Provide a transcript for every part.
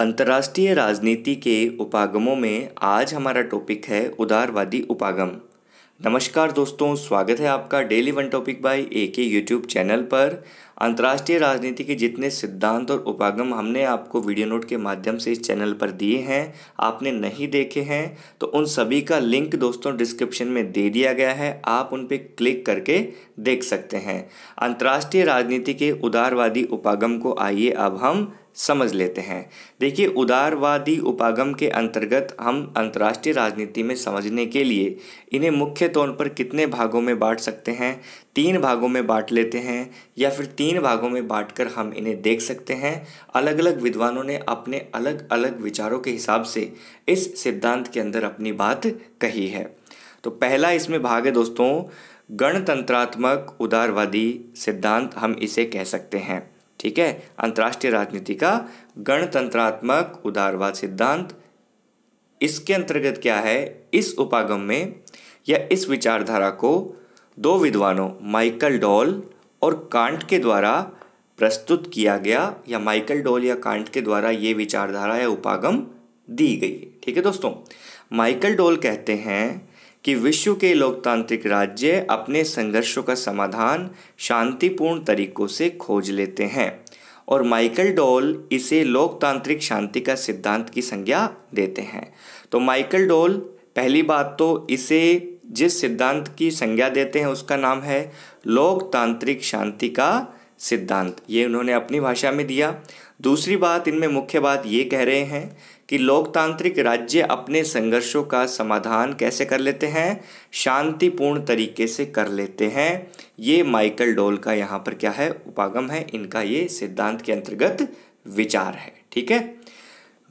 अंतर्राष्ट्रीय राजनीति के उपागमों में आज हमारा टॉपिक है उदारवादी उपागम नमस्कार दोस्तों स्वागत है आपका daily one topic by A K YouTube channel पर अंतर्राष्ट्रीय राजनीति के जितने सिद्धांत और उपागम हमने आपको वीडियो नोट के माध्यम से इस चैनल पर दिए हैं आपने नहीं देखे हैं तो उन सभी का लिंक दोस्तों डिस्क्रिप्शन में दे दिया गया है आप उन पर क्लिक करके देख सकते हैं अंतर्राष्ट्रीय राजनीति के उदारवादी उपागम को आइए अब हम समझ लेते हैं देखिए उदारवादी उपागम के अंतर्गत हम अंतर्राष्ट्रीय राजनीति में समझने के लिए इन्हें मुख्य तौर पर कितने भागों में बांट सकते हैं तीन भागों में बांट लेते हैं या फिर तीन भागों में बांटकर हम इन्हें देख सकते हैं अलग अलग विद्वानों ने अपने अलग अलग विचारों के हिसाब से इस सिद्धांत के अंदर अपनी बात कही है तो पहला इसमें भाग है दोस्तों गणतंत्रात्मक उदारवादी सिद्धांत हम इसे कह सकते हैं ठीक है अंतर्राष्ट्रीय राजनीति का गणतंत्रात्मक उदारवाद सिद्धांत इसके अंतर्गत क्या है इस उपागम में या इस विचारधारा को दो विद्वानों माइकल डॉल और कांट के द्वारा प्रस्तुत किया गया या माइकल डॉल या कांट के द्वारा ये विचारधारा या उपागम दी गई ठीक है दोस्तों माइकल डॉल कहते हैं कि विश्व के लोकतांत्रिक राज्य अपने संघर्षों का समाधान शांतिपूर्ण तरीकों से खोज लेते हैं और माइकल डॉल इसे लोकतांत्रिक शांति का सिद्धांत की संज्ञा देते हैं तो माइकल डॉल पहली बात तो इसे जिस सिद्धांत की संज्ञा देते हैं उसका नाम है लोकतांत्रिक शांति का सिद्धांत ये उन्होंने अपनी भाषा में दिया दूसरी बात इनमें मुख्य बात ये कह रहे हैं कि लोकतांत्रिक राज्य अपने संघर्षों का समाधान कैसे कर लेते हैं शांतिपूर्ण तरीके से कर लेते हैं ये माइकल डोल का यहाँ पर क्या है उपागम है इनका ये सिद्धांत के अंतर्गत विचार है ठीक है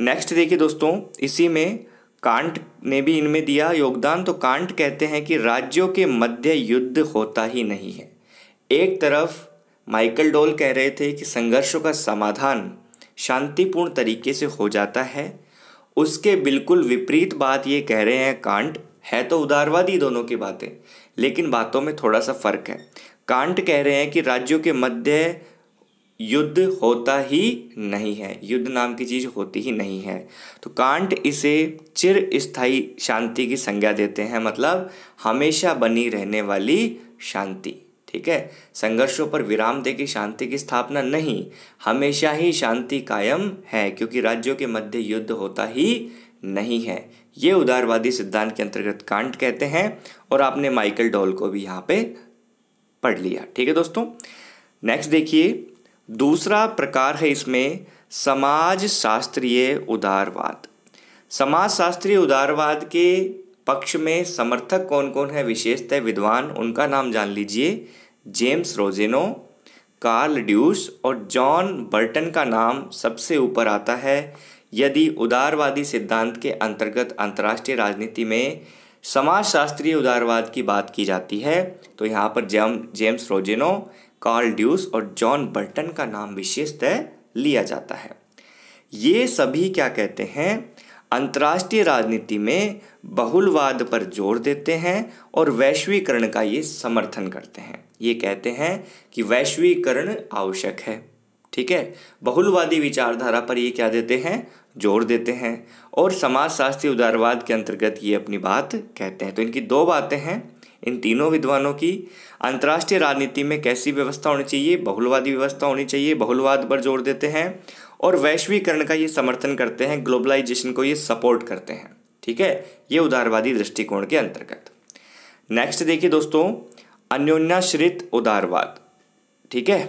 नेक्स्ट देखिए दोस्तों इसी में कांट ने भी इनमें दिया योगदान तो कांट कहते हैं कि राज्यों के मध्य युद्ध होता ही नहीं है एक तरफ माइकल डोल कह रहे थे कि संघर्षों का समाधान शांतिपूर्ण तरीके से हो जाता है उसके बिल्कुल विपरीत बात ये कह रहे हैं कांट है तो उदारवादी दोनों की बातें लेकिन बातों में थोड़ा सा फर्क है कांट कह रहे हैं कि राज्यों के मध्य युद्ध होता ही नहीं है युद्ध नाम की चीज़ होती ही नहीं है तो कांट इसे चिर स्थायी शांति की संज्ञा देते हैं मतलब हमेशा बनी रहने वाली शांति ठीक है संघर्षों पर विराम दे के शांति की स्थापना नहीं हमेशा ही शांति कायम है क्योंकि राज्यों के मध्य युद्ध होता ही नहीं है ये उदारवादी सिद्धांत के अंतर्गत कांट कहते हैं और आपने माइकल डॉल को भी यहाँ पे पढ़ लिया ठीक है दोस्तों नेक्स्ट देखिए दूसरा प्रकार है इसमें समाज शास्त्रीय उदारवाद समाज शास्त्रीय उदारवाद के पक्ष में समर्थक कौन कौन है विशेषतः विद्वान उनका नाम जान लीजिए जेम्स रोजेनो कार्ल ड्यूस और जॉन बर्टन का नाम सबसे ऊपर आता है यदि उदारवादी सिद्धांत के अंतर्गत अंतर्राष्ट्रीय राजनीति में समाजशास्त्रीय उदारवाद की बात की जाती है तो यहाँ पर James James Rosenau Karl Deutsch और जॉन बर्टन का नाम विशेषतः लिया जाता है ये सभी क्या कहते हैं अंतर्राष्ट्रीय राजनीति में बहुलवाद पर जोर देते हैं और वैश्वीकरण का ये समर्थन करते हैं ये कहते हैं कि वैश्वीकरण आवश्यक है ठीक है बहुलवादी विचारधारा पर ये क्या देते हैं जोर देते हैं और समाजशास्त्री उदारवाद के अंतर्गत ये अपनी बात कहते हैं तो इनकी दो बातें हैं इन तीनों विद्वानों की अंतर्राष्ट्रीय राजनीति में कैसी व्यवस्था होनी चाहिए बहुलवादी व्यवस्था होनी चाहिए बहुलवाद पर जोर देते हैं और वैश्वीकरण का ये समर्थन करते हैं ग्लोबलाइजेशन को ये सपोर्ट करते हैं ठीक है ये उदारवादी दृष्टिकोण के अंतर्गत नेक्स्ट देखिए दोस्तों अन्योन्याश्रित उदारवाद ठीक है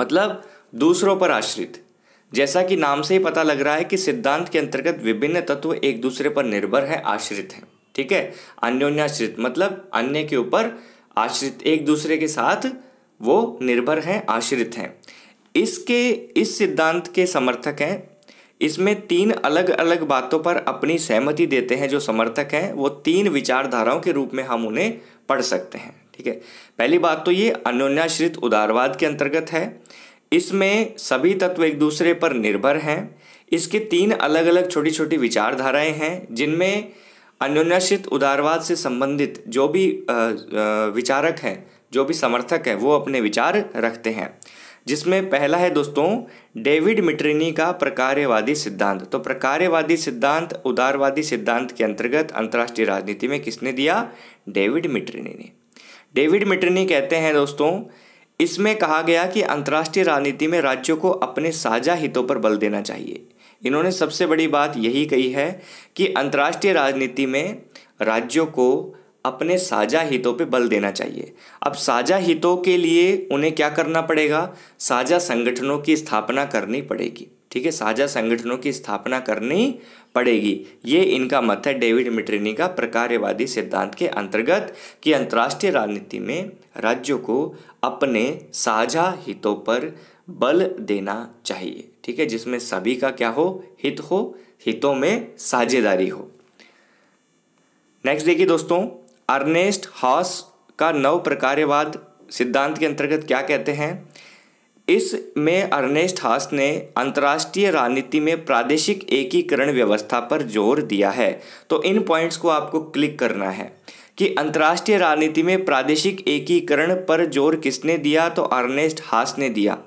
मतलब दूसरों पर आश्रित जैसा कि नाम से ही पता लग रहा है कि सिद्धांत के अंतर्गत विभिन्न तत्व एक दूसरे पर निर्भर है आश्रित हैं ठीक है अन्योन्याश्रित मतलब अन्य के ऊपर आश्रित एक दूसरे के साथ वो निर्भर हैं आश्रित हैं इसके इस सिद्धांत के समर्थक हैं इसमें तीन अलग अलग बातों पर अपनी सहमति देते हैं जो समर्थक हैं वो तीन विचारधाराओं के रूप में हम उन्हें पढ़ सकते हैं ठीक है पहली बात तो ये अन्योन्याश्रित उदारवाद के अंतर्गत है इसमें सभी तत्व एक दूसरे पर निर्भर हैं इसके तीन अलग अलग छोटी छोटी विचारधाराएं हैं जिनमें अन्योन्याश्रित उदारवाद से संबंधित जो भी विचारक हैं जो भी समर्थक हैं वो अपने विचार रखते हैं जिसमें पहला है दोस्तों डेविड मिट्रिनी का प्रकार्यवादी सिद्धांत तो प्रकार्यवादी सिद्धांत उदारवादी सिद्धांत के अंतर्गत अंतर्राष्ट्रीय राजनीति में किसने दिया डेविड मिट्रिनी ने डेविड मिट्रिनी कहते हैं दोस्तों इसमें कहा गया कि अंतर्राष्ट्रीय राजनीति में राज्यों को अपने साझा हितों पर बल देना चाहिए इन्होंने सबसे बड़ी बात यही कही है कि अंतर्राष्ट्रीय राजनीति में राज्यों को अपने साझा हितों पे बल देना चाहिए अब साझा हितों के लिए उन्हें क्या करना पड़ेगा साझा संगठनों की स्थापना करनी पड़ेगी ठीक है साझा संगठनों की स्थापना करनी पड़ेगी ये इनका मत है डेविड मिट्रिनी का प्रकार्यवादी सिद्धांत के अंतर्गत कि अंतर्राष्ट्रीय राजनीति में राज्यों को अपने साझा हितों पर बल देना चाहिए ठीक है जिसमें सभी का क्या हो हित हो हितों में साझेदारी हो नेक्स्ट देखिए दोस्तों अर्नेस्ट हॉस का नव प्रकार्यवाद सिद्धांत के अंतर्गत क्या कहते हैं इसमें अर्नेस्ट हास ने अंतर्राष्ट्रीय राजनीति में प्रादेशिक एकीकरण व्यवस्था पर जोर दिया है तो इन पॉइंट्स को आपको क्लिक करना है कि अंतर्राष्ट्रीय राजनीति में प्रादेशिक एकीकरण पर जोर किसने दिया तो अर्नेस्ट हास ने दिया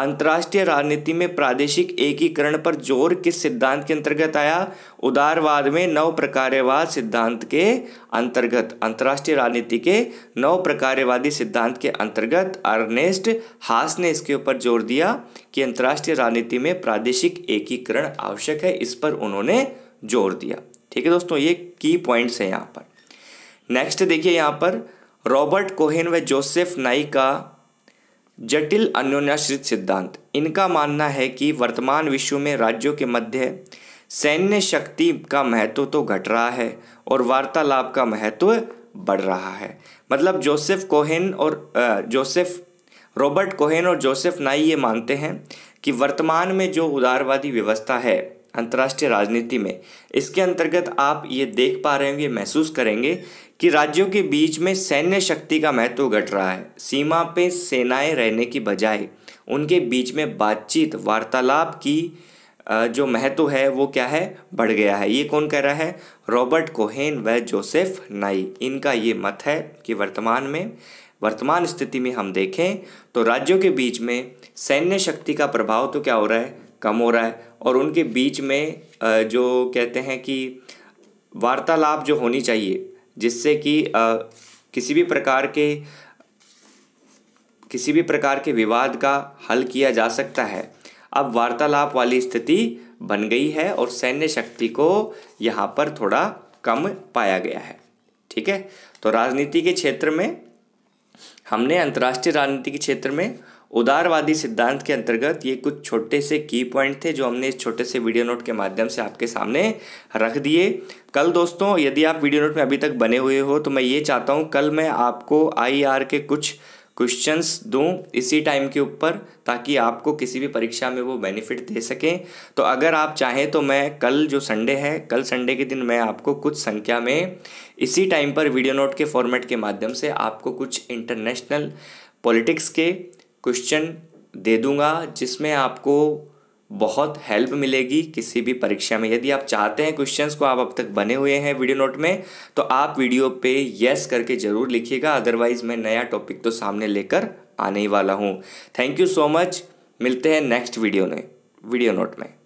अंतर्राष्ट्रीय राजनीति में प्रादेशिक एकीकरण पर जोर किस सिद्धांत के अंतर्गत आया उदारवाद में नव प्रकार्यवाद सिद्धांत के अंतर्गत अंतर्राष्ट्रीय राजनीति के नव प्रकार्यवादी सिद्धांत के अंतर्गत अर्नेस्ट हास ने इसके ऊपर जोर दिया कि अंतर्राष्ट्रीय राजनीति में प्रादेशिक एकीकरण आवश्यक है इस पर उन्होंने जोर दिया ठीक है दोस्तों ये की पॉइंट्स हैं यहाँ पर नेक्स्ट देखिए यहाँ पर रॉबर्ट कोहेन व जोसेफ नाई का जटिल अन्योन्याश्रित सिद्धांत इनका मानना है कि वर्तमान विश्व में राज्यों के मध्य सैन्य शक्ति का महत्व तो घट रहा है और वार्तालाप का महत्व बढ़ रहा है मतलब जोसेफ कोहेन और जोसेफ रॉबर्ट कोहेन और जोसेफ नाई ये मानते हैं कि वर्तमान में जो उदारवादी व्यवस्था है अंतर्राष्ट्रीय राजनीति में इसके अंतर्गत आप ये देख पा रहे होंगे महसूस करेंगे कि राज्यों के बीच में सैन्य शक्ति का महत्व घट रहा है सीमा पे सेनाएं रहने की बजाय उनके बीच में बातचीत वार्तालाप की जो महत्व है वो क्या है बढ़ गया है ये कौन कह रहा है रॉबर्ट कोहेन व जोसेफ नाई इनका ये मत है कि वर्तमान में वर्तमान स्थिति में हम देखें तो राज्यों के बीच में सैन्य शक्ति का प्रभाव तो क्या हो रहा है कम हो रहा है और उनके बीच में जो कहते हैं कि वार्तालाप जो होनी चाहिए जिससे कि किसी भी प्रकार के किसी भी प्रकार के विवाद का हल किया जा सकता है अब वार्तालाप वाली स्थिति बन गई है और सैन्य शक्ति को यहाँ पर थोड़ा कम पाया गया है ठीक है तो राजनीति के क्षेत्र में हमने अंतर्राष्ट्रीय राजनीति के क्षेत्र में उदारवादी सिद्धांत के अंतर्गत ये कुछ छोटे से की पॉइंट थे जो हमने इस छोटे से वीडियो नोट के माध्यम से आपके सामने रख दिए कल दोस्तों यदि आप वीडियो नोट में अभी तक बने हुए हो तो मैं ये चाहता हूँ कल मैं आपको आई आर e के कुछ क्वेश्चंस दूं इसी टाइम के ऊपर ताकि आपको किसी भी परीक्षा में वो बेनिफिट दे सकें तो अगर आप चाहें तो मैं कल जो संडे है कल संडे के दिन मैं आपको कुछ संख्या में इसी टाइम पर वीडियो नोट के फॉर्मेट के माध्यम से आपको कुछ इंटरनेशनल पॉलिटिक्स के क्वेश्चन दे दूंगा जिसमें आपको बहुत हेल्प मिलेगी किसी भी परीक्षा में यदि आप चाहते हैं क्वेश्चंस को आप अब तक बने हुए हैं वीडियो नोट में तो आप वीडियो पे यस करके ज़रूर लिखिएगा अदरवाइज़ मैं नया टॉपिक तो सामने लेकर आने ही वाला हूँ थैंक यू सो मच मिलते हैं नेक्स्ट वीडियो में वीडियो नोट में